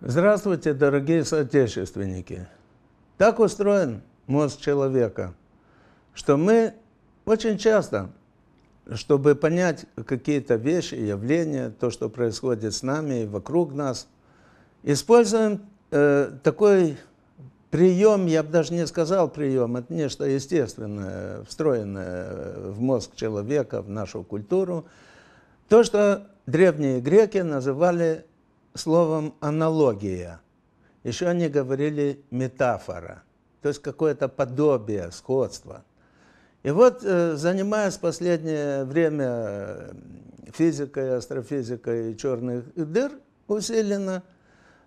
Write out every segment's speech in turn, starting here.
Здравствуйте, дорогие соотечественники! Так устроен мозг человека, что мы очень часто, чтобы понять какие-то вещи, явления, то, что происходит с нами и вокруг нас, Используем э, такой прием, я бы даже не сказал прием, это нечто естественное, встроенное в мозг человека, в нашу культуру. То, что древние греки называли словом аналогия. Еще они говорили метафора, то есть какое-то подобие, сходство. И вот, э, занимаясь последнее время э, физикой, астрофизикой черных дыр усиленно,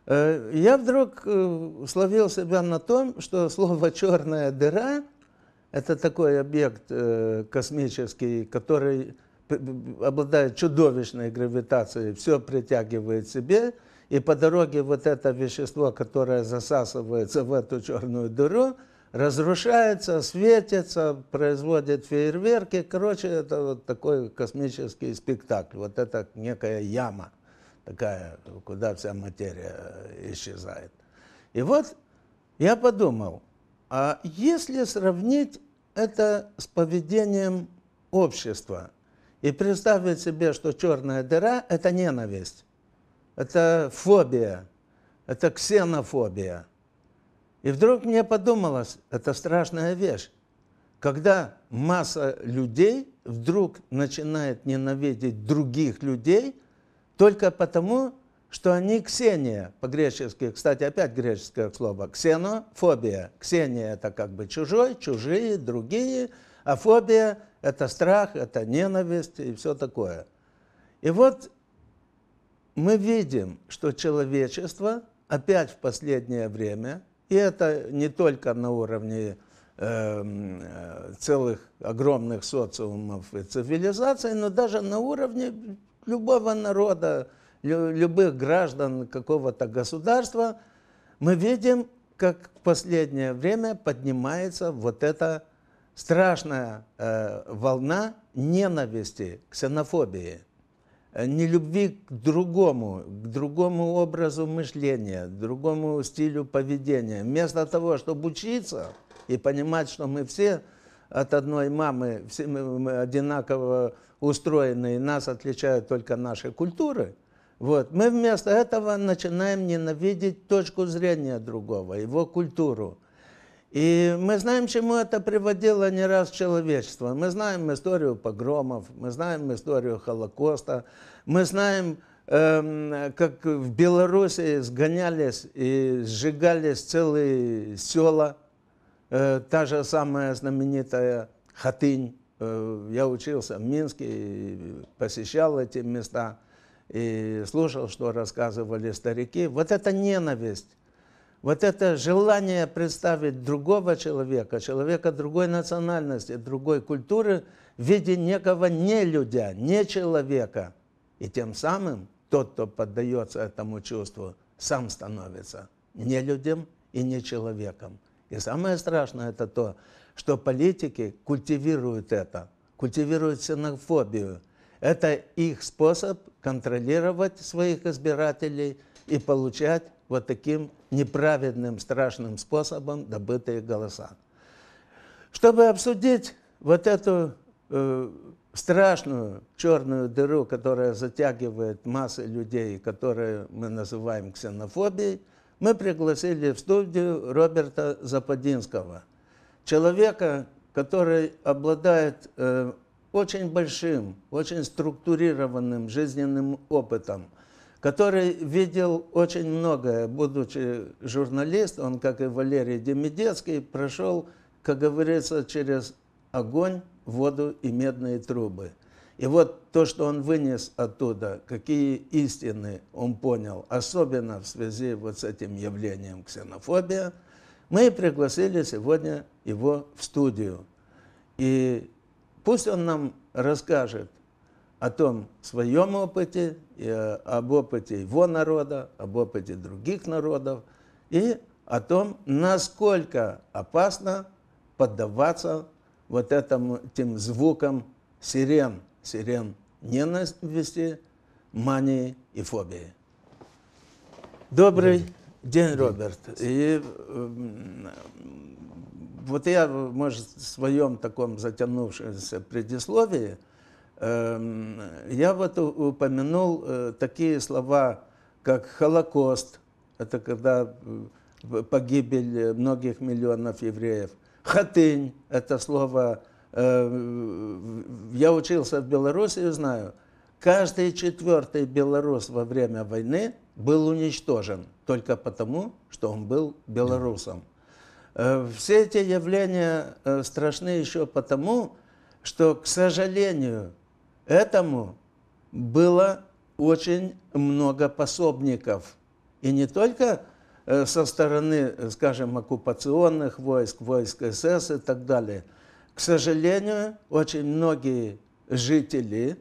Э, я вдруг э, словил себя на том, что слово «черная дыра» — это такой объект э, космический, который обладает чудовищной гравитацией, все притягивает себе, и по дороге вот это вещество, которое засасывается в эту черную дыру, разрушается, светится, производит фейерверки. Короче, это вот такой космический спектакль, вот это некая яма такая, куда вся материя э, исчезает. И вот я подумал, а если сравнить это с поведением общества и представить себе, что черная дыра – это ненависть, это фобия, это ксенофобия. И вдруг мне подумалось, это страшная вещь, когда масса людей вдруг начинает ненавидеть других людей – только потому, что они ксения по-гречески. Кстати, опять греческое слово. Ксенофобия. Ксения – это как бы чужой, чужие, другие. А фобия – это страх, это ненависть и все такое. И вот мы видим, что человечество опять в последнее время, и это не только на уровне эм, э, целых огромных социумов и цивилизаций, но даже на уровне любого народа, любых граждан какого-то государства, мы видим, как в последнее время поднимается вот эта страшная э, волна ненависти, ксенофобии, э, нелюбви к другому, к другому образу мышления, к другому стилю поведения. Вместо того, чтобы учиться и понимать, что мы все – от одной мамы, все мы одинаково устроены, и нас отличают только наши культуры, вот, мы вместо этого начинаем ненавидеть точку зрения другого, его культуру. И мы знаем, чему это приводило не раз человечество. Мы знаем историю погромов, мы знаем историю Холокоста, мы знаем, эм, как в Беларуси сгонялись и сжигались целые села – Э, та же самая знаменитая Хатынь. Э, я учился в Минске, посещал эти места и слушал, что рассказывали старики. Вот это ненависть. Вот это желание представить другого человека, человека другой национальности, другой культуры в виде некого нелюдя, не человека. И тем самым тот, кто поддается этому чувству, сам становится нелюдем и не человеком. И самое страшное это то, что политики культивируют это, культивируют ксенофобию. Это их способ контролировать своих избирателей и получать вот таким неправедным, страшным способом добытые голоса. Чтобы обсудить вот эту э, страшную черную дыру, которая затягивает массы людей, которые мы называем ксенофобией, мы пригласили в студию Роберта Западинского, человека, который обладает э, очень большим, очень структурированным жизненным опытом, который видел очень многое, будучи журналист, он, как и Валерий Демидецкий, прошел, как говорится, через огонь, воду и медные трубы. И вот то, что он вынес оттуда, какие истины он понял, особенно в связи вот с этим явлением ксенофобия, мы пригласили сегодня его в студию. И пусть он нам расскажет о том своем опыте, и об опыте его народа, об опыте других народов, и о том, насколько опасно поддаваться вот этим, этим звукам сирен – сирен ненависти, мании и фобии. Добрый день, день Роберт. И э, вот я, может, в своем таком затянувшемся предисловии, э, я вот упомянул э, такие слова, как «Холокост», это когда э, погибель многих миллионов евреев, «Хатынь» — это слово Э, я учился в Беларуси знаю, каждый четвертый белорус во время войны был уничтожен только потому, что он был белорусом. Э, все эти явления э, страшны еще потому, что, к сожалению, этому было очень много пособников. И не только со стороны, скажем, оккупационных войск, войск СС и так далее – к сожалению, очень многие жители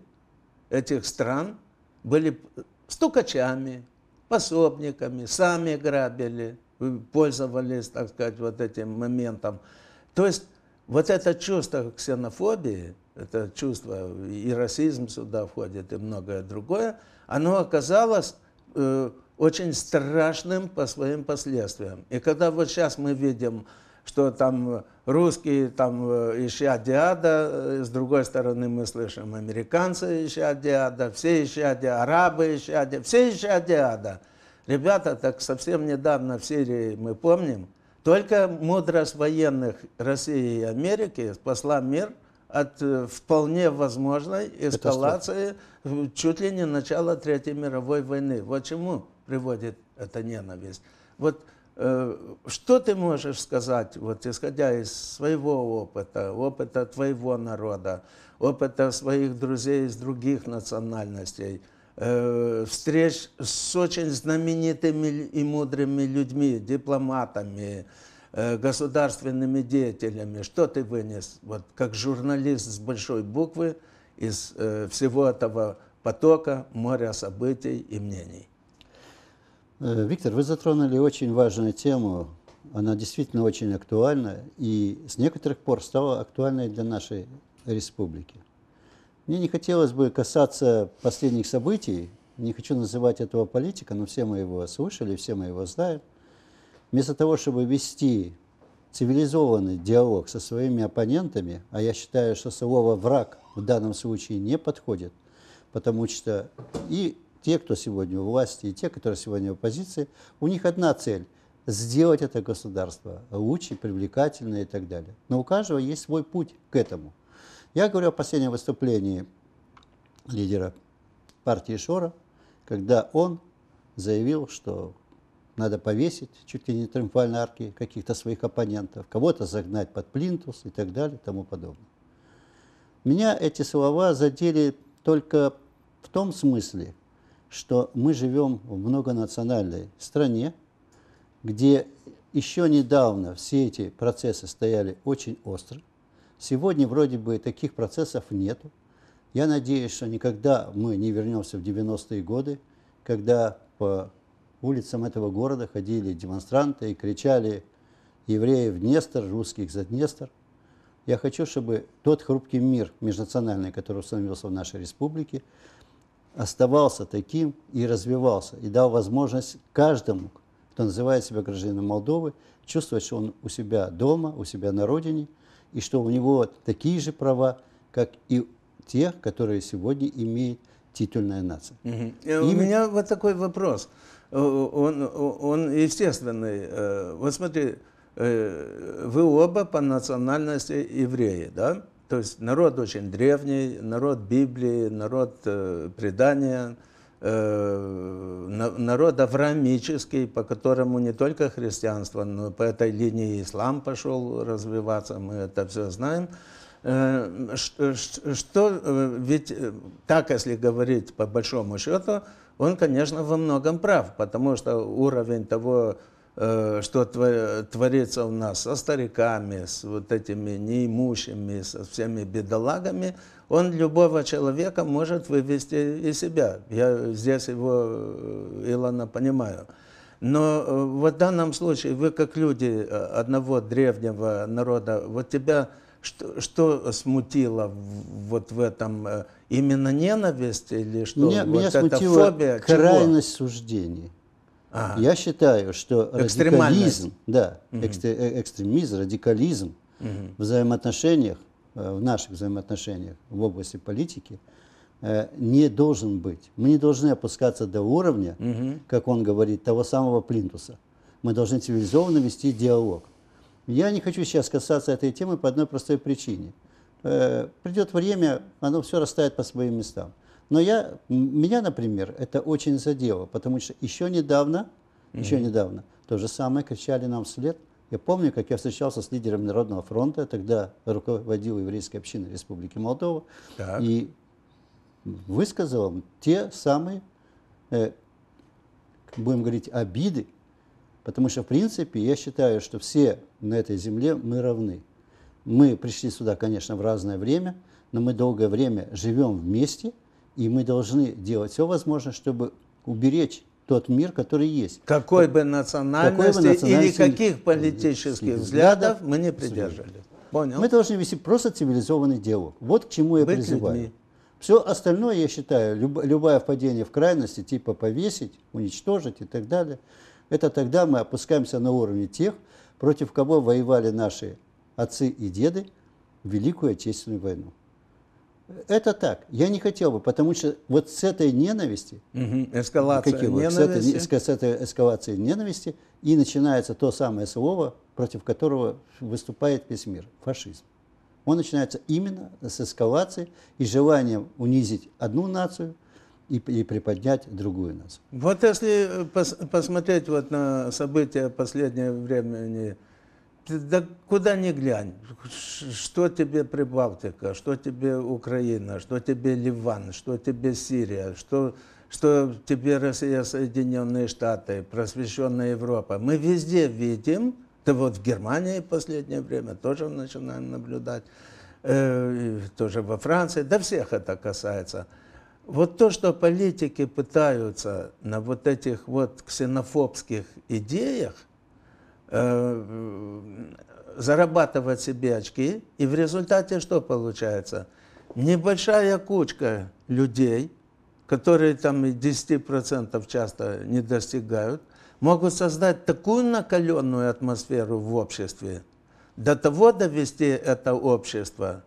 этих стран были стукачами, пособниками, сами грабили, пользовались, так сказать, вот этим моментом. То есть вот это чувство ксенофобии, это чувство, и расизм сюда входит, и многое другое, оно оказалось э, очень страшным по своим последствиям. И когда вот сейчас мы видим, что там русские там э, ища диада, э, с другой стороны мы слышим американцы ища диада, все ища диада, арабы ища диада, все ища диада. Ребята, так совсем недавно в Сирии, мы помним, только мудрость военных России и Америки спасла мир от э, вполне возможной эскалации чуть ли не начала Третьей мировой войны. Вот чему приводит эта ненависть. Вот Э, что ты можешь сказать, вот, исходя из своего опыта, опыта твоего народа, опыта своих друзей из других национальностей, э, встреч с очень знаменитыми и мудрыми людьми, дипломатами, э, государственными деятелями, что ты вынес, вот, как журналист с большой буквы, из всего этого потока, моря событий и мнений? Э, Виктор, вы затронули очень важную тему. Она действительно очень актуальна и с некоторых пор стала актуальной для нашей республики. Мне не хотелось бы касаться последних событий, не хочу называть этого политика, но все мы его слышали, все мы его знаем. Вместо того, чтобы вести цивилизованный диалог со своими оппонентами, а я считаю, что слово «враг» в данном случае не подходит, потому что и те, кто сегодня у власти, и те, которые сегодня в оппозиции, у них одна цель – сделать это государство лучше, привлекательнее и так далее. Но у каждого есть свой путь к этому. Я говорю о последнем выступлении лидера партии Шора, когда он заявил, что надо повесить чуть ли не триумфальной арки каких-то своих оппонентов, кого-то загнать под плинтус и так далее и тому подобное. Меня эти слова задели только в том смысле, что мы живем в многонациональной стране, где еще недавно все эти процессы стояли очень остро. Сегодня вроде бы таких процессов нету. Я надеюсь, что никогда мы не вернемся в 90-е годы, когда по улицам этого города ходили демонстранты и кричали «Евреев в Днестр, русских за Днестр». Я хочу, чтобы тот хрупкий мир межнациональный, который установился в нашей республике, оставался таким и развивался, и дал возможность каждому, кто называет себя гражданином Молдовы, чувствовать, что он у себя дома, у себя на родине, и что у него такие же права, как и тех, которые сегодня имеет титульная нация. Угу. И... Э, у меня вот такой вопрос. Э, он, он естественный. Э, вот смотри, вы оба по национальности евреи, да? То есть народ очень древний, народ Библии, народ э, предания, э, народ авраамический, по которому не только христианство, но по этой линии ислам пошел развиваться, мы это все знаем. Э, что, что, э, ведь э, так, если говорить по большому счету, он, конечно, во многом прав, потому что уровень того, Э, что творится у нас со стариками, с вот этими неимущими, со всеми бедолагами, он любого человека может вывести из себя. Я здесь его, э, Илона, понимаю. Но э, в данном случае вы как люди одного древнего народа, вот тебя что, что смутило вот в этом? Именно ненависть или что? Меня, вот меня смутила фобия, крайность чего? суждений. Ага. Я считаю, что радикализм, да, угу. экстр, э, экстремизм, радикализм угу. в взаимоотношениях, э, в наших взаимоотношениях в области политики э, не должен быть. Мы не должны опускаться до уровня, угу. как он говорит, того самого плинтуса. Мы должны цивилизованно вести диалог. Я не хочу сейчас касаться этой темы по одной простой причине. Придет время, оно все расставит по своим местам. Но я, меня, например, это очень задело, потому что еще недавно, mm-hmm. еще недавно, то же самое кричали нам вслед. Я помню, как я встречался с лидером Народного фронта, тогда руководил еврейской общиной Республики Молдова, так. и высказал им те самые, э, будем говорить, обиды, потому что, в принципе, я считаю, что все на этой земле мы равны. Мы пришли сюда, конечно, в разное время, но мы долгое время живем вместе – и мы должны делать все возможное, чтобы уберечь тот мир, который есть. Какой бы национальности, какой бы национальности или каких политических взглядов мы не придерживались. Понял. Мы должны вести просто цивилизованный диалог. Вот к чему я Быть призываю. Людьми. Все остальное, я считаю, люб, любое впадение в крайности, типа повесить, уничтожить и так далее, это тогда мы опускаемся на уровне тех, против кого воевали наши отцы и деды в Великую Отечественную войну. Это так. Я не хотел бы, потому что вот с этой ненависти, угу. эскалация какие вы, С, этой, с этой эскалации ненависти и начинается то самое слово, против которого выступает весь мир – фашизм. Он начинается именно с эскалации и желания унизить одну нацию и, и приподнять другую нацию. Вот если э, пос, посмотреть вот на события последнего времени, да куда ни глянь, что тебе Прибалтика, что тебе Украина, что тебе Ливан, что тебе Сирия, что, что тебе Россия, Соединенные Штаты, просвещенная Европа. Мы везде видим, да вот в Германии в последнее время тоже начинаем наблюдать, э, тоже во Франции, да всех это касается. Вот то, что политики пытаются на вот этих вот ксенофобских идеях, Э, зарабатывать себе очки, и в результате что получается? Небольшая кучка людей, которые там и 10% часто не достигают, могут создать такую накаленную атмосферу в обществе, до того довести это общество,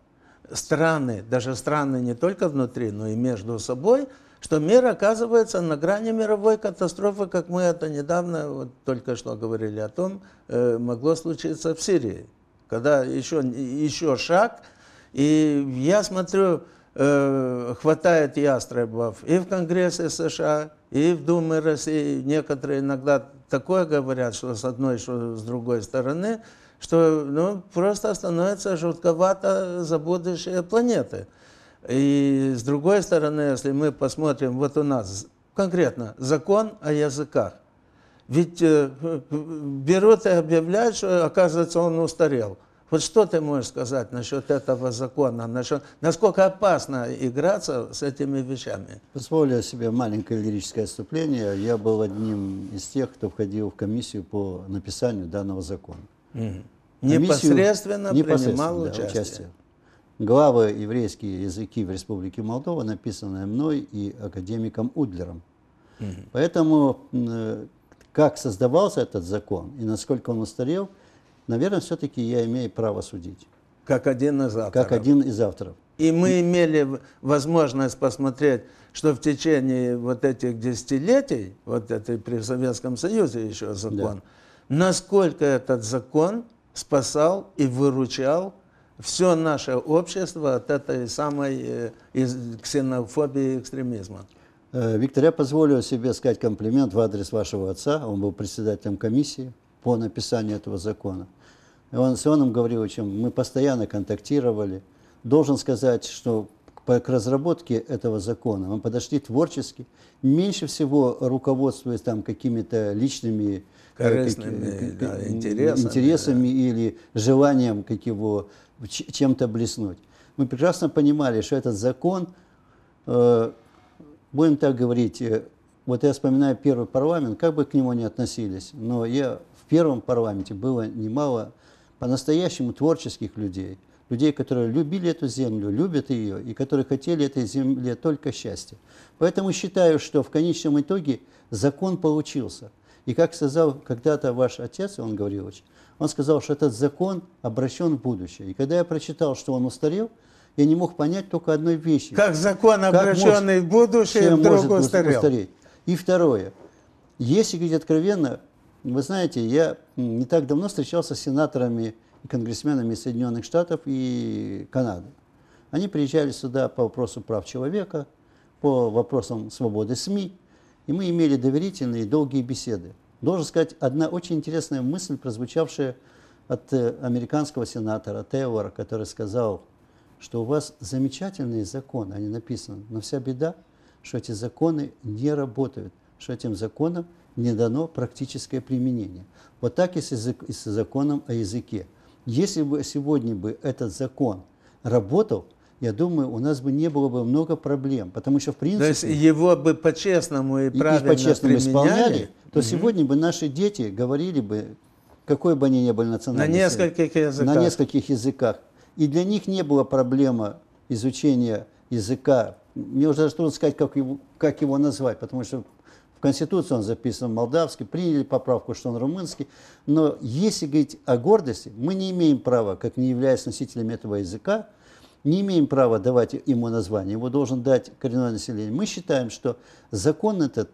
страны, даже страны не только внутри, но и между собой – что мир оказывается на грани мировой катастрофы, как мы это недавно, вот только что говорили о том, э, могло случиться в Сирии, когда еще, еще шаг, и я смотрю, э, хватает ястребов и в Конгрессе США, и в Думе России. Некоторые иногда такое говорят, что с одной, что с другой стороны, что ну, просто становится жутковато за будущее планеты. И с другой стороны, если мы посмотрим, вот у нас конкретно закон о языках. Ведь э, берут и объявляют, что, оказывается, он устарел. Вот что ты можешь сказать насчет этого закона, насчет, насколько опасно играться с этими вещами? Позволю себе маленькое лирическое отступление. Я был одним из тех, кто входил в комиссию по написанию данного закона. Угу. Непосредственно, непосредственно принимал да, участие. участие. Главы «Еврейские языки в Республике Молдова», написанная мной и академиком Удлером. Угу. Поэтому э, как создавался этот закон и насколько он устарел, наверное, все-таки я имею право судить. Как один из авторов. Как один из авторов. И мы имели возможность посмотреть, что в течение вот этих десятилетий, вот этой при Советском Союзе еще закон, да. насколько этот закон спасал и выручал все наше общество от этой самой э, ксенофобии и экстремизма. Э, Виктор, я позволю себе сказать комплимент в адрес вашего отца. Он был председателем комиссии по написанию этого закона. И он с Ионом Гавриловичем мы постоянно контактировали. Должен сказать, что к разработке этого закона мы подошли творчески, меньше всего руководствуясь там какими-то личными э, Корыстными, э, да, интересами, интересами да. или желанием как его чем-то блеснуть. Мы прекрасно понимали, что этот закон, э, будем так говорить, э, вот я вспоминаю первый парламент, как бы к нему ни относились, но я в первом парламенте было немало по-настоящему творческих людей, людей, которые любили эту землю, любят ее, и которые хотели этой земле только счастья. Поэтому считаю, что в конечном итоге закон получился – и как сказал когда-то ваш отец, он говорил очень, он сказал, что этот закон обращен в будущее. И когда я прочитал, что он устарел, я не мог понять только одной вещи. Как закон, обращенный как в будущее, вдруг может устарел. Устареть. И второе. Если говорить откровенно, вы знаете, я не так давно встречался с сенаторами и конгрессменами Соединенных Штатов и Канады. Они приезжали сюда по вопросу прав человека, по вопросам свободы СМИ и мы имели доверительные долгие беседы. Должен сказать, одна очень интересная мысль, прозвучавшая от э, американского сенатора Тейлора, который сказал, что у вас замечательные законы, они а написаны, но вся беда, что эти законы не работают, что этим законам не дано практическое применение. Вот так и с, язык, и с законом о языке. Если бы сегодня бы этот закон работал – я думаю, у нас бы не было бы много проблем, потому что в принципе... То есть его бы по-честному и правильно и по-честному исполняли, то угу. сегодня бы наши дети говорили бы, какой бы они ни были национальности. На нескольких языках. На нескольких языках. И для них не было проблема изучения языка. Мне уже даже трудно сказать, как его, как его назвать, потому что в Конституции он записан молдавский, приняли поправку, что он румынский. Но если говорить о гордости, мы не имеем права, как не являясь носителями этого языка, не имеем права давать ему название, его должен дать коренное население. Мы считаем, что закон этот,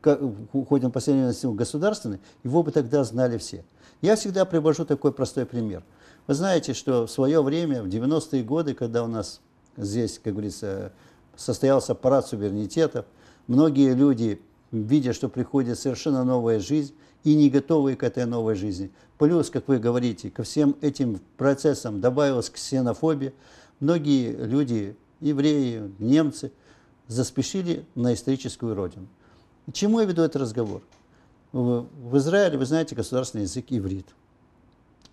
как, хоть он по государственный, его бы тогда знали все. Я всегда привожу такой простой пример. Вы знаете, что в свое время, в 90-е годы, когда у нас здесь, как говорится, состоялся парад суверенитетов, многие люди, видя, что приходит совершенно новая жизнь, и не готовые к этой новой жизни. Плюс, как вы говорите, ко всем этим процессам добавилась ксенофобия многие люди, евреи, немцы, заспешили на историческую родину. К чему я веду этот разговор? В Израиле, вы знаете, государственный язык иврит.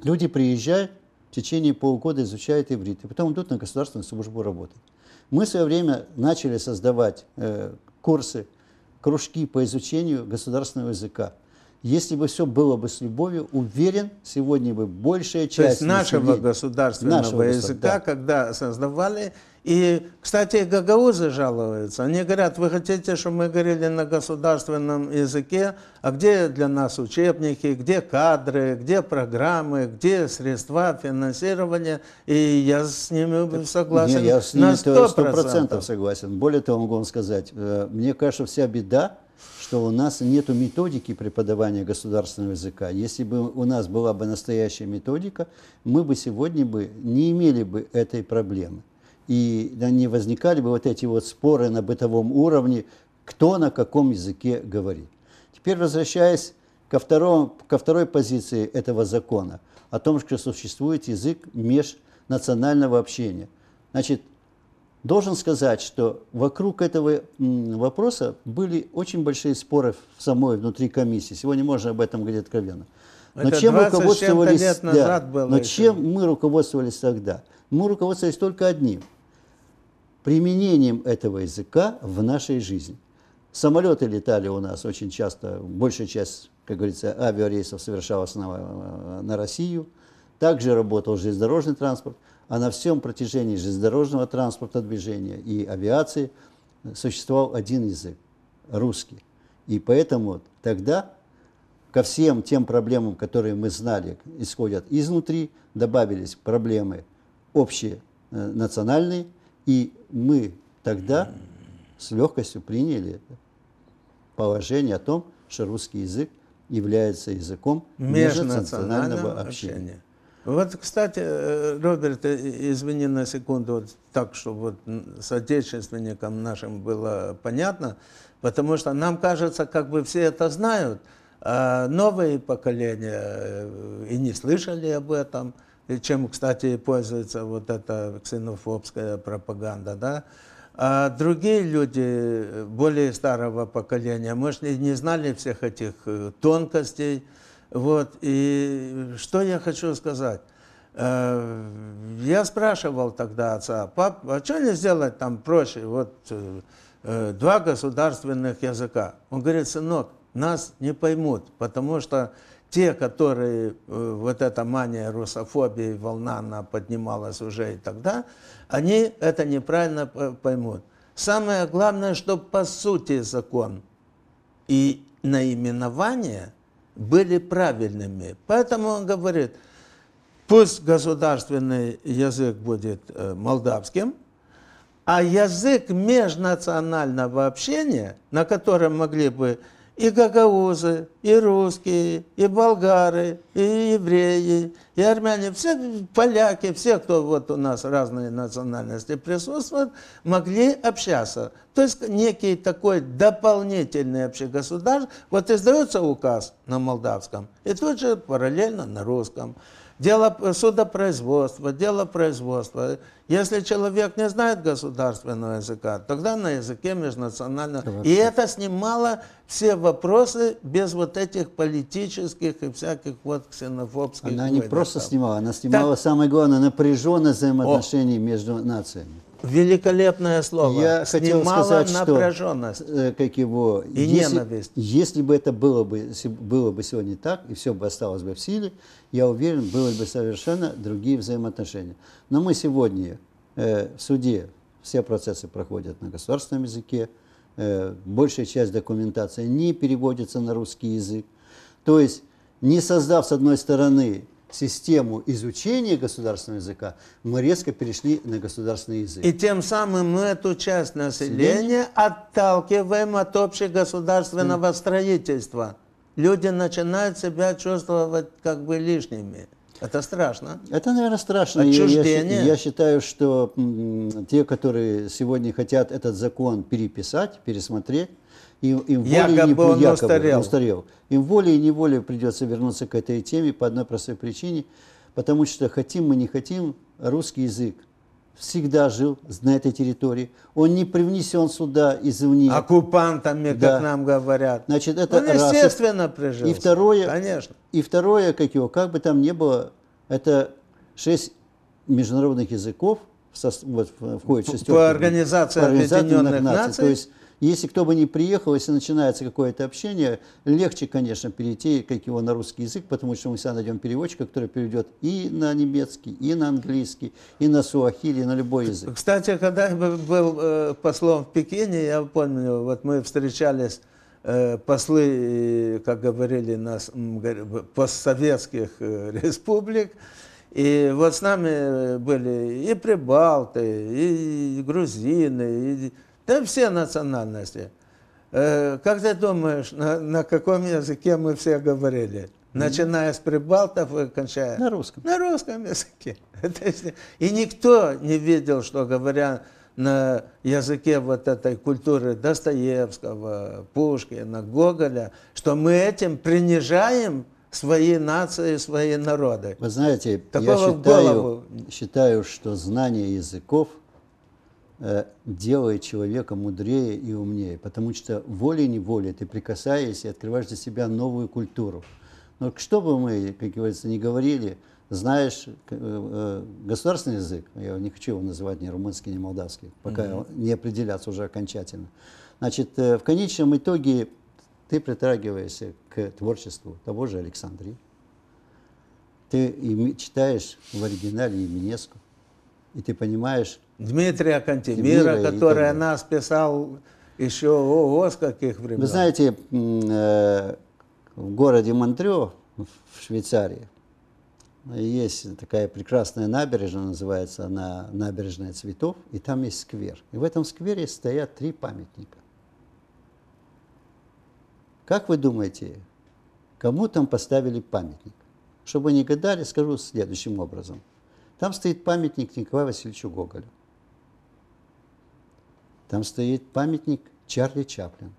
Люди приезжают, в течение полугода изучают иврит, и потом идут на государственную службу работать. Мы в свое время начали создавать э, курсы, кружки по изучению государственного языка – если бы все было бы с любовью, уверен, сегодня бы большая часть... То есть нашего населения, государственного нашего языка, да. когда создавали... И, кстати, гагаузы жалуются. Они говорят, вы хотите, чтобы мы говорили на государственном языке, а где для нас учебники, где кадры, где программы, где средства финансирования. И я с ними согласен Нет, я с ними на 100%. 100% согласен. Более того, могу вам сказать, э, мне кажется, вся беда что у нас нет методики преподавания государственного языка. Если бы у нас была бы настоящая методика, мы бы сегодня бы не имели бы этой проблемы. И не возникали бы вот эти вот споры на бытовом уровне, кто на каком языке говорит. Теперь возвращаясь ко, второму, ко второй позиции этого закона, о том, что существует язык межнационального общения. Значит, Должен сказать, что вокруг этого вопроса были очень большие споры в самой внутри комиссии. Сегодня можно об этом говорить откровенно. Но Это чем руководствовались, лет назад да, было но еще. чем мы руководствовались тогда? Мы руководствовались только одним применением этого языка в нашей жизни. Самолеты летали у нас очень часто, большая часть, как говорится, авиарейсов совершалась на, э, на Россию. Также работал железнодорожный транспорт а на всем протяжении железнодорожного транспорта движения и авиации существовал один язык – русский. И поэтому тогда ко всем тем проблемам, которые мы знали, исходят изнутри, добавились проблемы общие, э, национальные, и мы тогда с легкостью приняли положение о том, что русский язык является языком межнационального общения. общения. Вот, кстати, э, Роберт, э, извини на секунду, вот так, чтобы вот соотечественникам нашим было понятно, потому что нам кажется, как бы все это знают, а новые поколения э, и не слышали об этом, и чем, кстати, пользуется вот эта ксенофобская пропаганда, да, а другие люди более старого поколения, может, и не знали всех этих тонкостей, вот, и что я хочу сказать. Э, я спрашивал тогда отца, пап, а что не сделать там проще, вот э, э, два государственных языка? Он говорит, сынок, нас не поймут, потому что те, которые, вот эта мания русофобии, волна она поднималась уже и тогда, они это неправильно поймут. Самое главное, что по сути закон и наименование – были правильными. Поэтому он говорит, пусть государственный язык будет э, молдавским, а язык межнационального общения, на котором могли бы и гагаузы, и русские, и болгары, и евреи, и армяне, все поляки, все, кто вот у нас разные национальности присутствуют, могли общаться. То есть некий такой дополнительный общегосударственный, вот издается указ на молдавском, и тут же параллельно на русском. Дело судопроизводства, дело производства. Если человек не знает государственного языка, тогда на языке межнационального. Вот. И это снимало все вопросы без вот этих политических и всяких вот ксенофобских. Она не просто снимала, она снимала так, самое главное напряженное взаимоотношение о. между нациями. Великолепное слово. Я хотел Снимало сказать, напряженность. Э, как его, и если, ненависть. Если бы это было бы, было бы сегодня так, и все бы осталось бы в силе, я уверен, были бы совершенно другие взаимоотношения. Но мы сегодня э, в суде все процессы проходят на государственном языке, э, большая часть документации не переводится на русский язык. То есть, не создав, с одной стороны, систему изучения государственного языка, мы резко перешли на государственный язык. И тем самым мы эту часть населения отталкиваем от общегосударственного mm. строительства. Люди начинают себя чувствовать как бы лишними. Это страшно. Это, наверное, страшно. Отчуждение. Я, я считаю, что те, которые сегодня хотят этот закон переписать, пересмотреть, им, им волей якобы он якобы, устарел. устарел. Им волей и неволей придется вернуться к этой теме по одной простой причине, потому что хотим мы не хотим, русский язык всегда жил на этой территории. Он не привнесен сюда извне. Оккупантами, да. как нам говорят. Значит, это Он, естественно, прижился. И второе, Конечно. и второе, как его, как бы там ни было, это шесть международных языков, в, вот, входит в шестерку. По организации, по организации Объединенных Наций. наций. То есть если кто бы не приехал, если начинается какое-то общение, легче, конечно, перейти как его на русский язык, потому что мы всегда найдем переводчика, который переведет и на немецкий, и на английский, и на суахили, и на любой язык. Кстати, когда я был э, послом в Пекине, я помню, вот мы встречались э, послы, э, как говорили нас, постсоветских республик. И вот с нами были и прибалты, и грузины, и да все национальности. Э, как ты думаешь, на, на каком языке мы все говорили? Начиная с прибалтов и кончая... На русском. На русском языке. И никто не видел, что говоря на языке вот этой культуры Достоевского, Пушкина, Гоголя, что мы этим принижаем свои нации, свои народы. Вы знаете, Такого я считаю, голову... считаю, что знание языков – Э, делает человека мудрее и умнее, потому что волей-неволей ты прикасаешься и открываешь для себя новую культуру. Но что бы мы, как говорится, не говорили, знаешь э, э, государственный язык, я не хочу его называть ни румынский, ни молдавский, пока угу. не определятся уже окончательно. Значит, в конечном итоге ты притрагиваешься к творчеству того же Александрии. Ты читаешь в оригинале Именеску, и ты понимаешь, Дмитрия Кантемира, который о нас писал еще ого, с каких времен. Вы знаете, э, в городе Монтрео, в Швейцарии, есть такая прекрасная набережная, называется она набережная цветов, и там есть сквер. И в этом сквере стоят три памятника. Как вы думаете, кому там поставили памятник? Чтобы не гадали, скажу следующим образом. Там стоит памятник Николаю Васильевичу Гоголю. Там стоит памятник Чарли Чаплин.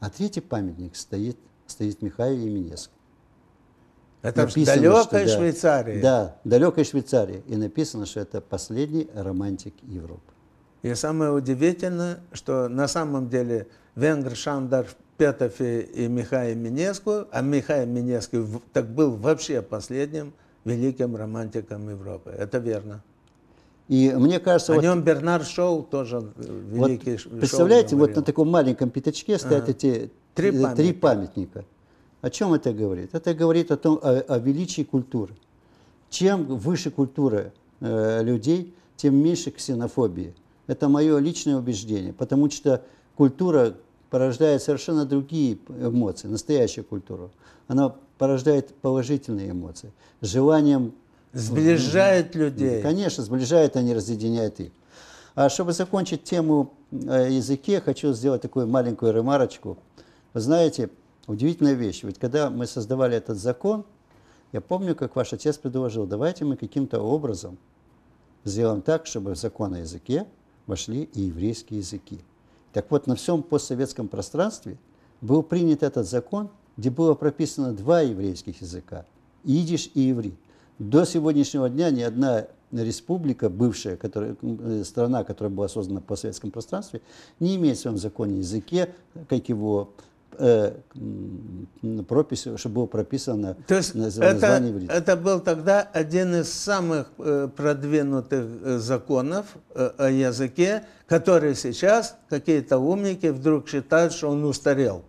А третий памятник стоит, стоит Михаил Еминеск. Это написано, далекая что, да, Швейцария. Да, далекая Швейцария. И написано, что это последний романтик Европы. И самое удивительное, что на самом деле венгр Шандар Петов и Михаил Минеску, а Михаил Минеску так был вообще последним великим романтиком Европы. Это верно. И мне кажется... О вот, нем Бернар Шоу тоже великий вот, шоу Представляете, вот на таком маленьком пятачке стоят ага. эти три памятника. Э, три памятника. О чем это говорит? Это говорит о том, о, о величии культуры. Чем выше культура э, людей, тем меньше ксенофобии. Это мое личное убеждение, потому что культура порождает совершенно другие эмоции, настоящая культура. Она порождает положительные эмоции, желанием Сближает людей. Конечно, сближает, а не разъединяет их. А чтобы закончить тему о э, языке, хочу сделать такую маленькую ремарочку. Вы знаете, удивительная вещь. Ведь когда мы создавали этот закон, я помню, как ваш отец предложил, давайте мы каким-то образом сделаем так, чтобы в закон о языке вошли и еврейские языки. Так вот, на всем постсоветском пространстве был принят этот закон, где было прописано два еврейских языка – идиш и еврей. До сегодняшнего дня ни одна республика, бывшая которая, э, страна, которая была создана по советскому пространстве, не имеет в своем законе языке, как его э, пропись, чтобы было прописано То есть название это, иврита. Это был тогда один из самых э, продвинутых э, законов о языке, который сейчас какие-то умники вдруг считают, что он устарел.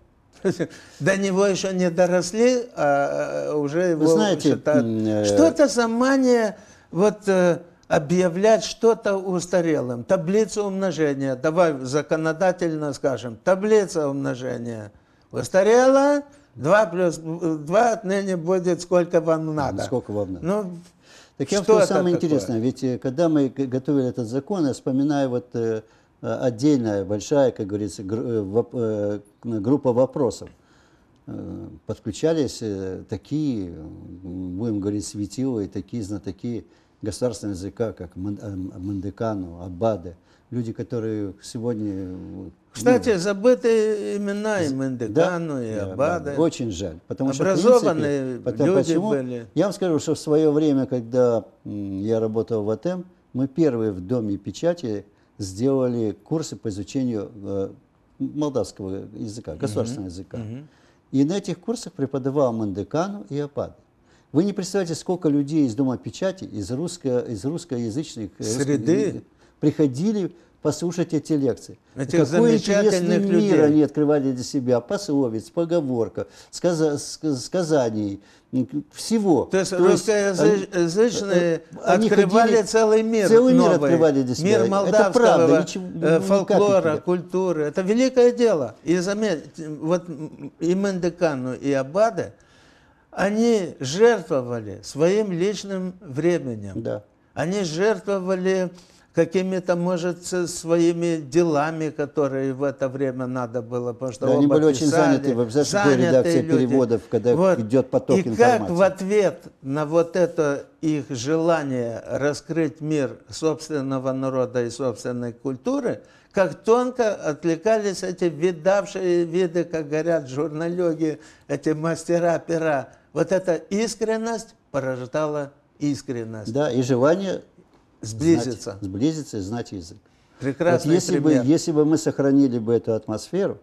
До него еще не доросли, а э, уже его Вы знаете, считают. Э, что-то за мания вот, э, объявлять что-то устарелым. Таблица умножения. Давай законодательно скажем. Таблица умножения устарела. Два плюс два отныне будет сколько вам надо. Сколько вам надо. Ну, так я что вам самое такое? интересное. Ведь когда мы готовили этот закон, я вспоминаю вот Э, отдельная, большая, как говорится, э, э, группа вопросов. Подключались такие, будем говорить, светилы, такие знатоки государственного языка, как Мандекану, Аббаде, люди, которые сегодня... Ну, Кстати, ну, забыты имена и мандекану да, и Аббада. очень жаль. Потому Образованные что, принципе, потому, люди почему, были. Я вам скажу, что в свое время, когда я работал в АТМ, мы первые в Доме печати сделали курсы по изучению э, молдавского языка, государственного mm-hmm. языка. Mm-hmm. И на этих курсах преподавал Мандекану и Апад. Вы не представляете, сколько людей из Дома печати, из, русско, из русскоязычных... Э, Среды? Русско, приходили Послушать эти лекции. Этих Какое замечательных мир людей. они открывали для себя. Пословиц, поговорка, сказ сказаний, всего. То есть, То русскоязычные э, э, они, открывали они целый мир Целый мир открывали для себя. Мир молдавского это правда, э, ничего, фолклора, культуры. Это великое дело. И заметьте, вот и Мендекану, и Абаде, они жертвовали своим личным временем. Да. Они жертвовали какими-то, может, своими делами, которые в это время надо было, потому что да, они были писали, очень заняты в обязательной редакции люди. переводов, когда вот. идет поток и информации. И как в ответ на вот это их желание раскрыть мир собственного народа и собственной культуры, как тонко отвлекались эти видавшие виды, как горят журналюги, эти мастера пера. Вот эта искренность порождала искренность. Да, и желание сблизиться. Знать, сблизиться и знать язык. Прекрасно. вот если бы, если бы мы сохранили бы эту атмосферу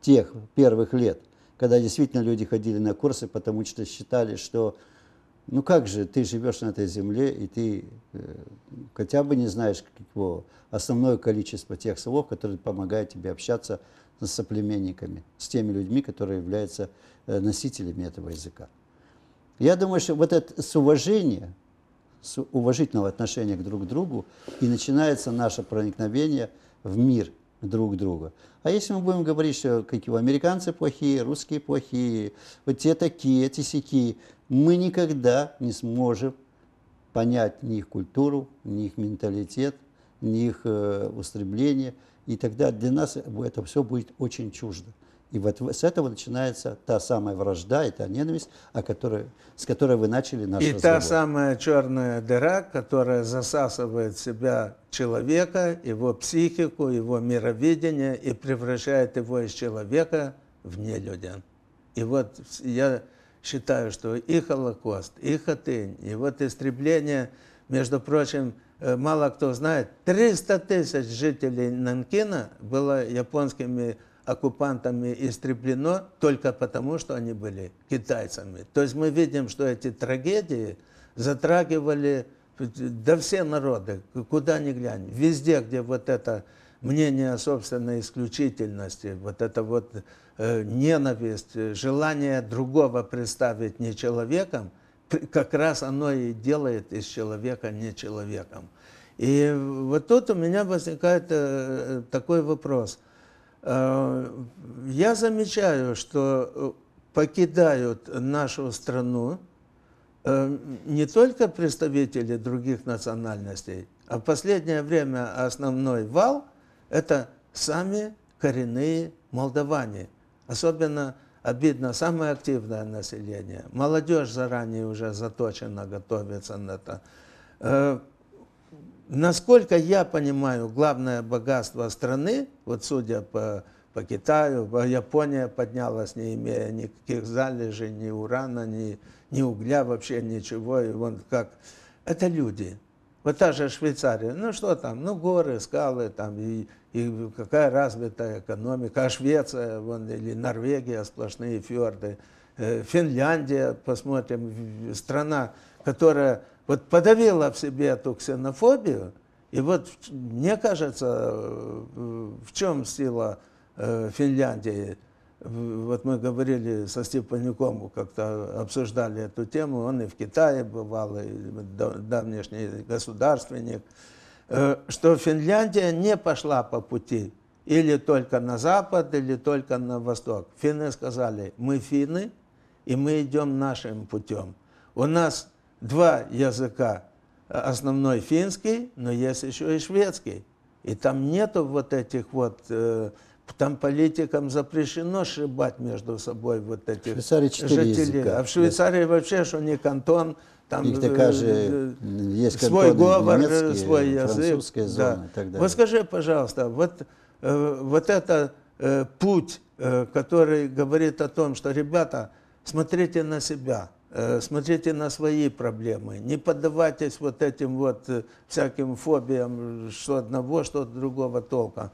тех первых лет, когда действительно люди ходили на курсы, потому что считали, что ну как же, ты живешь на этой земле, и ты э, хотя бы не знаешь какого, основное количество тех слов, которые помогают тебе общаться с соплеменниками, с теми людьми, которые являются э, носителями этого языка. Я думаю, что вот это с уважением с уважительного отношения к друг другу, и начинается наше проникновение в мир друг друга. А если мы будем говорить, что какие американцы плохие, русские плохие, вот те такие, эти сики, мы никогда не сможем понять ни их культуру, ни их менталитет, ни их э, устремление. И тогда для нас это все будет очень чуждо. И вот с этого начинается та самая вражда и та ненависть, о которой, с которой вы начали наш и разговор. И та самая черная дыра, которая засасывает в себя человека, его психику, его мировидение и превращает его из человека в нелюдя. И вот я считаю, что и Холокост, и Хатынь, и вот истребление, между прочим, э, мало кто знает, 300 тысяч жителей Нанкина было японскими оккупантами истреблено только потому, что они были китайцами. То есть мы видим, что эти трагедии затрагивали да все народы, куда ни глянь, везде, где вот это мнение о собственной исключительности, вот это вот э, ненависть, желание другого представить не человеком, как раз оно и делает из человека не человеком. И вот тут у меня возникает э, такой вопрос – Э, я замечаю, что э, покидают нашу страну э, не только представители других национальностей, а в последнее время основной вал – это сами коренные молдаване. Особенно обидно самое активное население. Молодежь заранее уже заточена, готовится на это. Насколько я понимаю, главное богатство страны, вот судя по, по Китаю, Япония поднялась, не имея никаких залежей, ни урана, ни, ни угля, вообще ничего. И вон как... Это люди. Вот та же Швейцария, ну что там, ну горы, скалы, там, и, и какая развитая экономика, а Швеция, вон, или Норвегия, сплошные фьорды, э, Финляндия, посмотрим, страна, которая вот подавила в себе эту ксенофобию, и вот мне кажется, э, в чем сила э, Финляндии. Вот мы говорили со Степанюком, как-то обсуждали эту тему, он и в Китае бывал, и давнешний государственник, э, что Финляндия не пошла по пути или только на запад, или только на восток. Финны сказали, мы финны, и мы идем нашим путем. У нас два языка. Э, основной финский, но есть еще и шведский. И там нету вот этих вот... Э, там политикам запрещено шибать между собой вот этих Швейцарии жителей. Языка. А в Швейцарии есть. вообще, что не кантон, там Их э, такая же, есть свой говор, свой язык. Зона да. и так Вот скажи, пожалуйста, вот, вот это путь, который говорит о том, что, ребята, смотрите на себя – Э, смотрите на свои проблемы, не поддавайтесь вот этим вот э, всяким фобиям, что одного, что другого толка.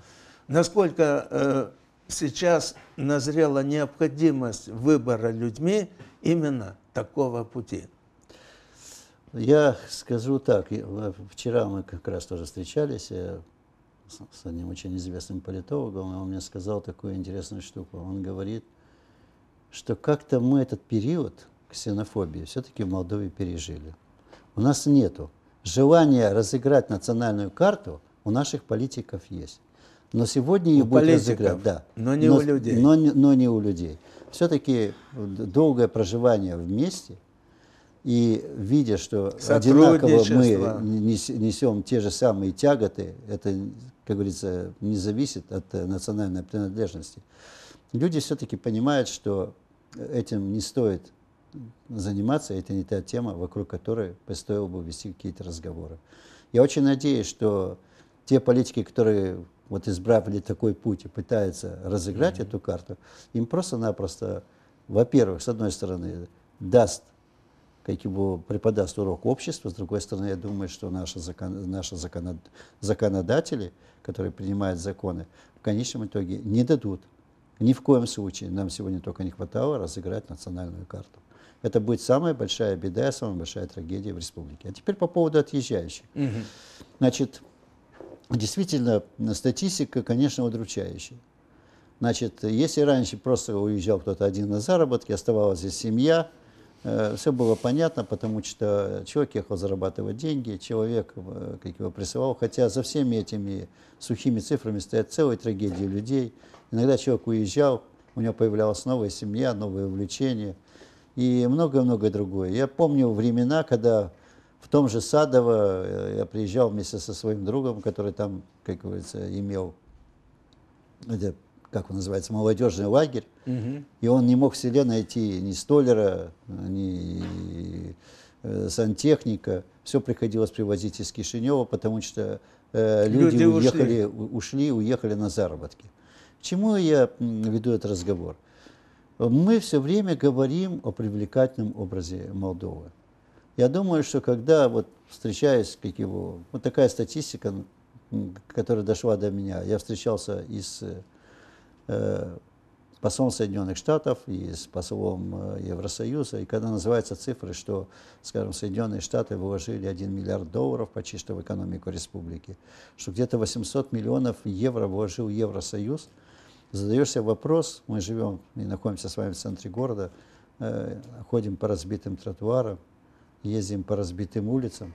Насколько э, сейчас назрела необходимость выбора людьми именно такого пути? Я скажу так, вчера мы как раз тоже встречались с одним очень известным политологом, и он мне сказал такую интересную штуку. Он говорит, что как-то мы этот период, ксенофобии все-таки в Молдове пережили. У нас нету желания разыграть национальную карту, у наших политиков есть. Но сегодня ее будет разыграть, да. Но не но, у людей. Но, но не у людей. Все-таки э, долгое проживание вместе и видя, что одинаково мы несем те же самые тяготы, это, как говорится, не зависит от э, национальной принадлежности, люди все-таки понимают, что этим не стоит заниматься, это не та тема, вокруг которой стоило бы вести какие-то разговоры. Я очень надеюсь, что те политики, которые вот избрали такой путь и пытаются разыграть mm-hmm. эту карту, им просто-напросто, во-первых, с одной стороны, даст как его преподаст урок общества. С другой стороны, я думаю, что наши, закон, наши законодатели, которые принимают законы, в конечном итоге не дадут. Ни в коем случае нам сегодня только не хватало разыграть национальную карту. Это будет самая большая беда, самая большая трагедия в республике. А теперь по поводу отъезжающих. Угу. Значит, действительно, статистика, конечно, удручающая. Значит, если раньше просто уезжал кто-то один на заработки, оставалась здесь семья, э, все было понятно, потому что человек ехал зарабатывать деньги, человек, э, как его присылал, хотя за всеми этими сухими цифрами стоят целые трагедии людей. Иногда человек уезжал, у него появлялась новая семья, новые увлечения и многое-многое другое. Я помню времена, когда в том же Садово э, я приезжал вместе со своим другом, который там, как говорится, имел, это, как он называется, молодежный лагерь, угу. и он не мог в селе найти ни столера, ни э, сантехника. Все приходилось привозить из Кишинева, потому что э, люди, люди уехали, ушли. ушли, уехали на заработки. К чему я веду этот разговор? Э, мы все время говорим о привлекательном образе Молдовы. Я думаю, что когда вот встречаюсь, как его, вот такая статистика, которая дошла до меня, я встречался и с э, послом Соединенных Штатов, и с послом э, Евросоюза, и когда называются цифры, что, скажем, Соединенные Штаты вложили 1 миллиард долларов почти что в экономику республики, что где-то 800 миллионов евро вложил Евросоюз – задаешься вопрос, мы живем и находимся с вами в центре города, э, ходим по разбитым тротуарам, ездим по разбитым улицам.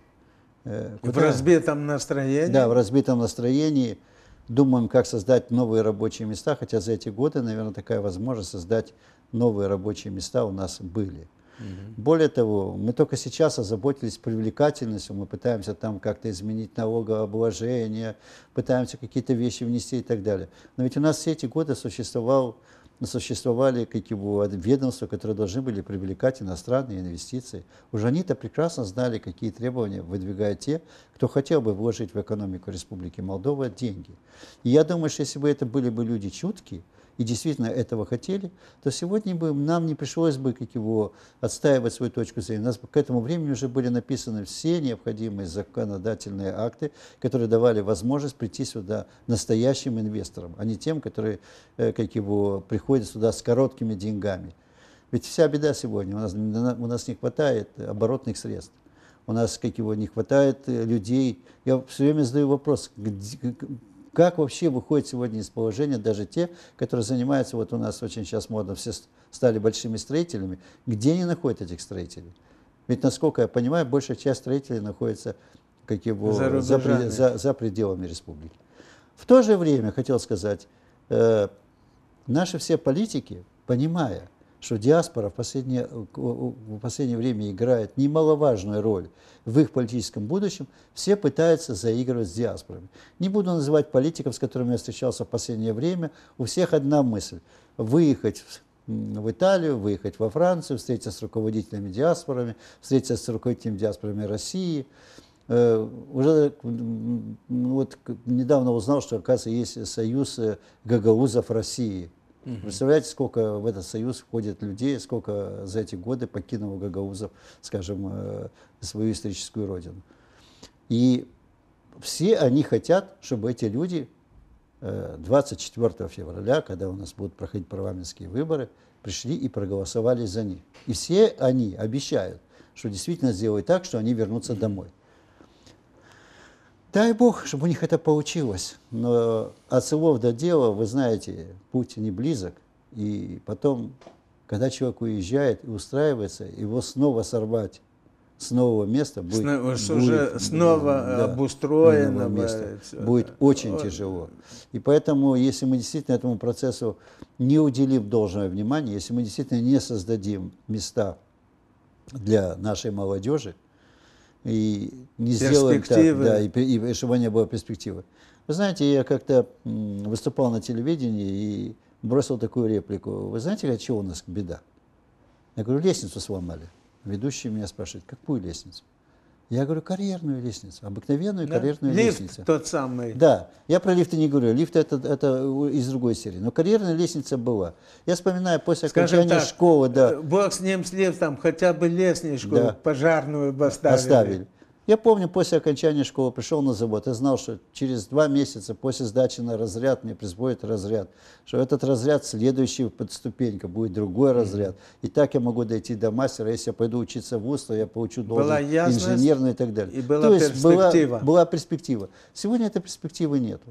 Э, в разбитом настроении? Да, в разбитом настроении. Думаем, как создать новые рабочие места, хотя за эти годы, наверное, такая возможность создать новые рабочие места у нас были. Угу. Более того, мы только сейчас озаботились привлекательностью, мы пытаемся там как-то изменить налогообложение, пытаемся какие-то вещи внести и так далее. Но ведь у нас все эти годы существовал существовали какие то ведомства, которые должны были привлекать иностранные инвестиции. Уже они-то прекрасно знали, какие требования выдвигают те, кто хотел бы вложить в экономику Республики Молдова деньги. И я думаю, что если бы это были бы люди чуткие, и действительно этого хотели, то сегодня бы нам не пришлось бы как его отстаивать свою точку зрения. У нас к этому времени уже были написаны все необходимые законодательные акты, которые давали возможность прийти сюда настоящим инвесторам, а не тем, которые э, как его приходят сюда с короткими деньгами. Ведь вся беда сегодня, у нас, у нас не хватает оборотных средств у нас как его не хватает э, людей. Я все время задаю вопрос, где. Как вообще выходят сегодня из положения даже те, которые занимаются, вот у нас очень сейчас модно, все стали большими строителями, где они находят этих строителей? Ведь, насколько я понимаю, большая часть строителей находится как его, за, за, за, за пределами республики. В то же время, хотел сказать, э, наши все политики, понимая, что диаспора в последнее, в последнее время играет немаловажную роль в их политическом будущем, все пытаются заигрывать с диаспорами. Не буду называть политиков, с которыми я встречался в последнее время, у всех одна мысль – выехать в Италию, выехать во Францию, встретиться с руководителями диаспорами, встретиться с руководителями диаспорами России. Э, уже вот недавно узнал, что, оказывается, есть союз э, гагаузов России – Угу. Представляете, сколько в этот союз входит людей, сколько за эти годы покинуло гагаузов, скажем, э, свою историческую родину. И все они хотят, чтобы эти люди 24 э, февраля, когда у нас будут проходить парламентские выборы, пришли и проголосовали за них. И все они обещают, что действительно сделают так, что они вернутся домой. Дай Бог, чтобы у них это получилось. Но от слов до дела, вы знаете, путь не близок. И потом, когда человек уезжает и устраивается, его снова сорвать с нового места будет, снова, будет уже снова э, да, обустроено место. Все, будет да. очень вот. тяжело. И поэтому, если мы действительно этому процессу не уделим должное внимание, если мы действительно не создадим места для нашей молодежи, и не сделали так, да, и, и, и чтобы не было перспективы. Вы знаете, я как-то выступал на телевидении и бросил такую реплику. Вы знаете, от чего у нас беда? Я говорю, лестницу сломали. Ведущий меня спрашивает, какую лестницу? Я говорю, карьерную лестницу, обыкновенную да? карьерную лифт лестницу. тот самый. Да, я про лифты не говорю, лифт это, это из другой серии. Но карьерная лестница была. Я вспоминаю после Скажем окончания так, школы, да. Э, бог с ним, с лифтом, хотя бы лестничку да. пожарную поставили. Поставили. Я помню, после окончания школы пришел на завод и знал, что через два месяца после сдачи на разряд мне присвоит разряд, что этот разряд следующий под ступенька будет другой разряд. И так я могу дойти до мастера, если я пойду учиться в УСТ, я получу должность инженерную и так далее. И была то есть была, была перспектива. Сегодня этой перспективы нет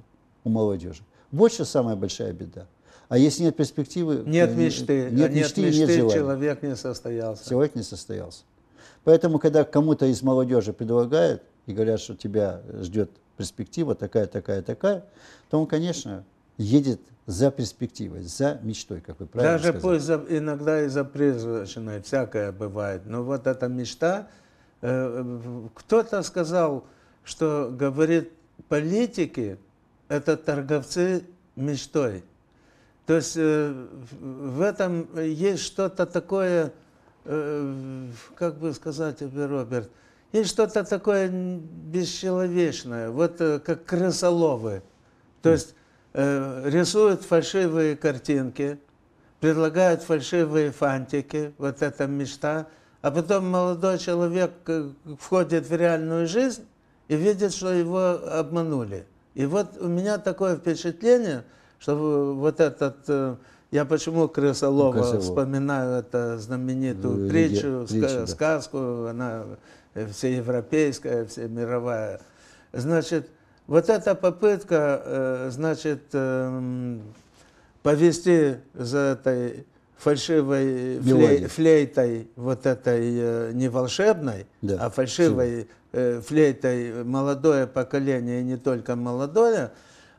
у молодежи. Вот что самая большая беда. А если нет перспективы... Нет э, мечты. Нет, нет мечты, мечты нет человек не состоялся. Человек не состоялся. Поэтому, когда кому-то из молодежи предлагают и говорят, что тебя ждет перспектива такая, такая, такая, то он, конечно, едет за перспективой, за мечтой, как вы правильно Даже сказали. пусть иногда и за призрачной, всякое бывает. Но вот эта мечта, э, кто-то сказал, что говорит, политики – это торговцы мечтой. То есть э, в этом есть что-то такое Э, как бы сказать тебе, э, Роберт, есть что-то такое бесчеловечное, вот э, как крысоловы. То есть рисуют фальшивые картинки, предлагают фальшивые фантики, вот эта мечта, а потом молодой человек входит в реальную жизнь и видит, что его обманули. И вот у меня такое впечатление, что вот этот я почему Крысолова ну, Красиво. вспоминаю эту знаменитую э, притчу, притча, сказку, да. она э, всеевропейская, всемировая. Значит, вот эта попытка, э, значит, эм, повести за этой фальшивой флей, флейтой, вот этой не волшебной, да. а фальшивой э, флейтой молодое поколение, и не только молодое,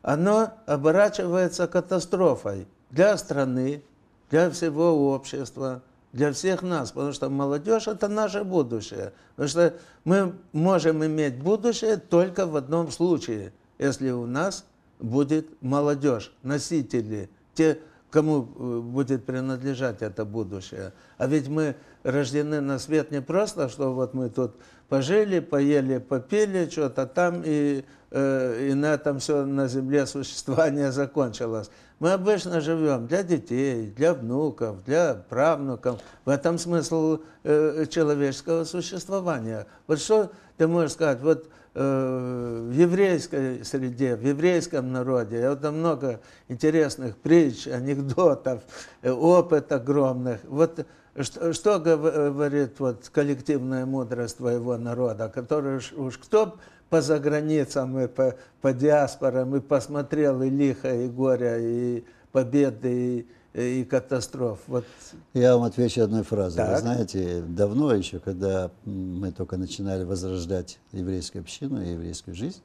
оно оборачивается катастрофой для страны, для всего общества, для всех нас, потому что молодежь – это наше будущее. Потому что мы можем иметь будущее только в одном случае, если у нас будет молодежь, носители, те кому э, будет принадлежать это будущее. А ведь мы рождены на свет не просто, что вот мы тут пожили, поели, попили, что-то там, и, э, и на этом все на земле существование закончилось. Мы обычно живем для детей, для внуков, для правнуков. В этом смысл э, человеческого существования. Вот что ты можешь сказать, вот Э, в еврейской среде, в еврейском народе. Это много интересных притч, анекдотов, э, опыт огромных. Вот что, что э, говорит вот коллективная мудрость твоего народа, который уж, уж кто по заграницам и по, по диаспорам и посмотрел и лихо, и горя, и победы, и и катастроф. Вот. Я вам отвечу одной фразой. Так. Вы знаете, давно еще, когда мы только начинали возрождать еврейскую общину и еврейскую жизнь,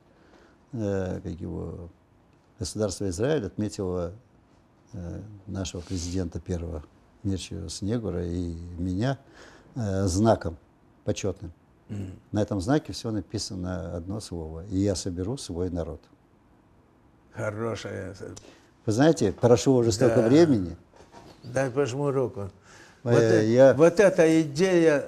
э, как его государство Израиль отметило э, нашего президента первого, Мирчева Снегура и меня э, знаком почетным. Mm. На этом знаке все написано одно слово. И я соберу свой народ. Хорошая вы знаете, прошло уже столько да. времени. Дай пожму руку. Вот, э, я... вот эта идея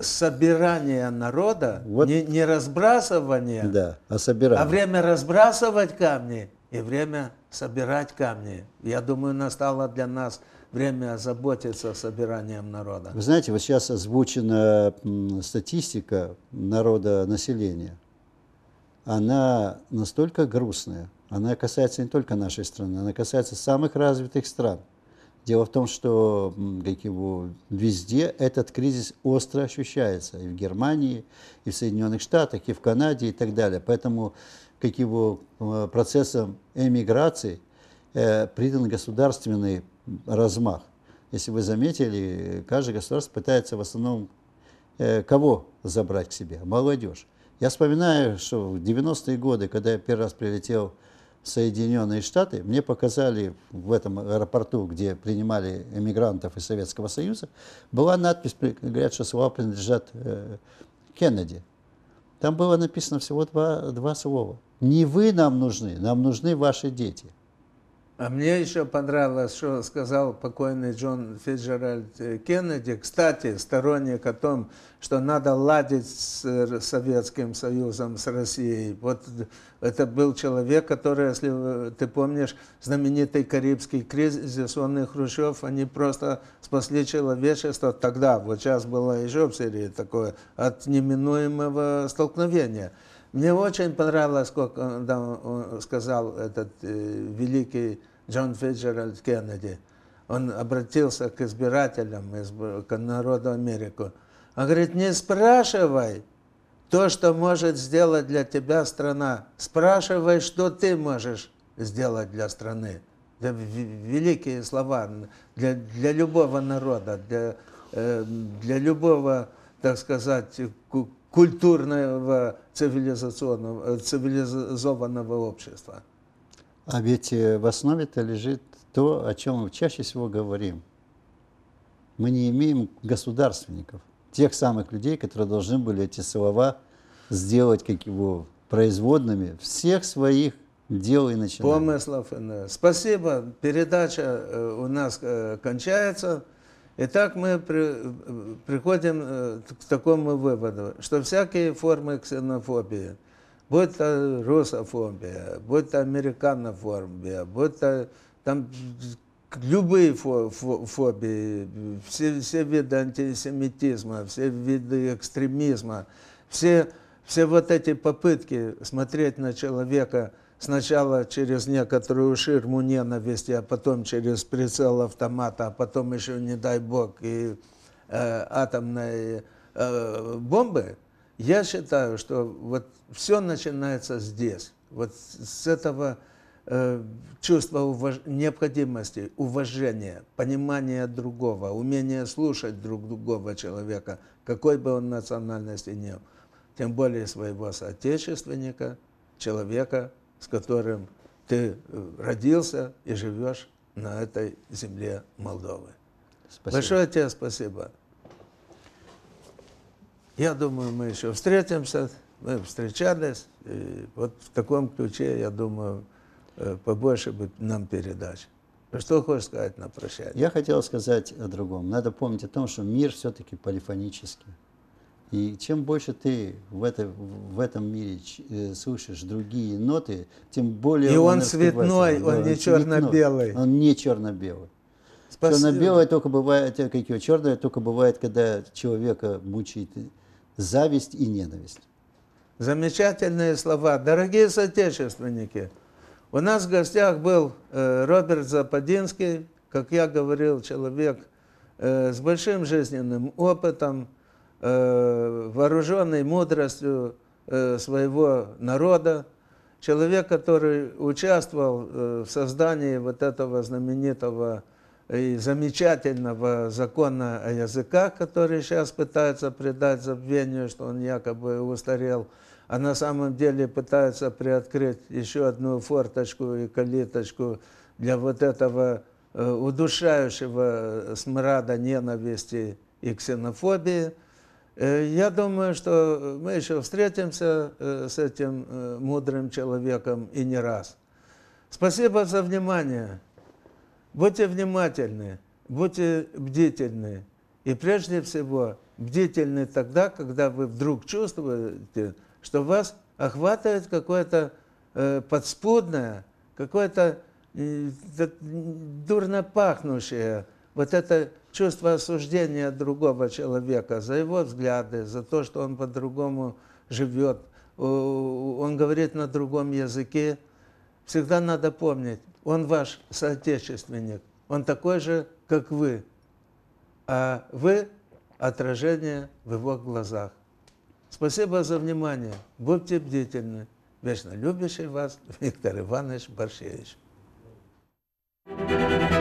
собирания народа, вот... не, не разбрасывания, да, а, собирание. а время разбрасывать камни и время собирать камни. Я думаю, настало для нас время заботиться о собирании народа. Вы знаете, вот сейчас озвучена статистика народа населения. Она настолько грустная она касается не только нашей страны, она касается самых развитых стран. Дело в том, что как его, везде этот кризис остро ощущается. И в Германии, и в Соединенных Штатах, и в Канаде, и так далее. Поэтому как его э, процессом эмиграции э, придан государственный размах. Если вы заметили, каждое государство пытается в основном э, кого забрать к себе? Молодежь. Я вспоминаю, что в 90-е годы, когда я первый раз прилетел в Соединенные Штаты. Мне показали в этом аэропорту, где принимали эмигрантов из Советского Союза, была надпись, говорят, что слова принадлежат э, Кеннеди. Там было написано всего два, два слова. Не вы нам нужны, нам нужны ваши дети. А мне еще понравилось, что сказал покойный Джон Фиджеральд э, Кеннеди, кстати, сторонник о том, что надо ладить с э, Советским Союзом, с Россией. Вот это был человек, который, если э, ты помнишь, знаменитый Карибский кризис, он и Хрущев, они просто спасли человечество тогда, вот сейчас было еще в Сирии такое, от неминуемого столкновения. Мне очень понравилось, сколько он, он сказал этот э, великий Джон Фиджеральд Кеннеди. Он обратился к избирателям, к народу Америку. Он говорит, не спрашивай то, что может сделать для тебя страна. Спрашивай, что ты можешь сделать для страны. Это великие слова для, для любого народа, для, э, для любого, так сказать, культурного цивилизационного, э, цивилизованного общества. А ведь э, в основе-то лежит то, о чем мы чаще всего говорим. Мы не имеем государственников, тех самых людей, которые должны были эти слова сделать как его производными всех своих дел и начинаний. Помыслов. Спасибо. Передача э, у нас э, кончается. Итак, мы при, приходим к такому выводу, что всякие формы ксенофобии – будь то русофобия, будь то американофобия, будь то там любые фо фо фобии, все, все виды антисемитизма, все виды экстремизма, все, все вот эти попытки смотреть на человека сначала через некоторую ширму ненависти, а потом через прицел автомата, а потом еще, не дай бог, и э, атомной э, бомбы – я считаю, что вот все начинается здесь, вот с этого э, чувства уваж... необходимости, уважения, понимания другого, умения слушать друг другого человека, какой бы он национальности ни был, тем более своего соотечественника, человека, с которым ты э, родился и живешь на этой земле Молдовы. Спасибо. Большое тебе спасибо. Я думаю, мы еще встретимся. Мы встречались. И вот в таком ключе, я думаю, э, побольше бы нам передач. Что хочешь сказать на прощание? Я хотел сказать о другом. Надо помнить о том, что мир все-таки полифонический. И чем больше ты в, это, в этом мире э, слышишь другие ноты, тем более... И он, он цветной, он, да, он не черно-белый. Он не черно-белый. Черно-белое только бывает, э, как его черное, только бывает, когда человека мучает зависть и ненависть. Замечательные слова. Дорогие соотечественники, у нас в гостях был э, Роберт Западинский, как я говорил, человек э, с большим жизненным опытом, э, вооруженный мудростью своего народа, человек, который участвовал в создании вот этого знаменитого и замечательного закона языка, который сейчас пытаются придать забвению, что он якобы устарел, а на самом деле пытаются приоткрыть еще одну форточку и калиточку для вот этого э, удушающего смрада ненависти и ксенофобии. Э, я думаю, что мы еще встретимся э, с этим мудрым человеком и не раз. Спасибо за внимание. Будьте внимательны, будьте бдительны. И прежде всего, бдительны тогда, когда вы вдруг чувствуете, что вас охватывает какое-то э, подспудное, какое-то э, дурно пахнущее, вот это чувство осуждения другого человека за его взгляды, за то, что он по-другому живет, он говорит на другом языке. Всегда надо помнить, он ваш соотечественник, он такой же, как вы, а вы – отражение в его глазах. Спасибо за внимание. Будьте бдительны. Вечно любящий вас Виктор Иванович Борщевич. Thank you.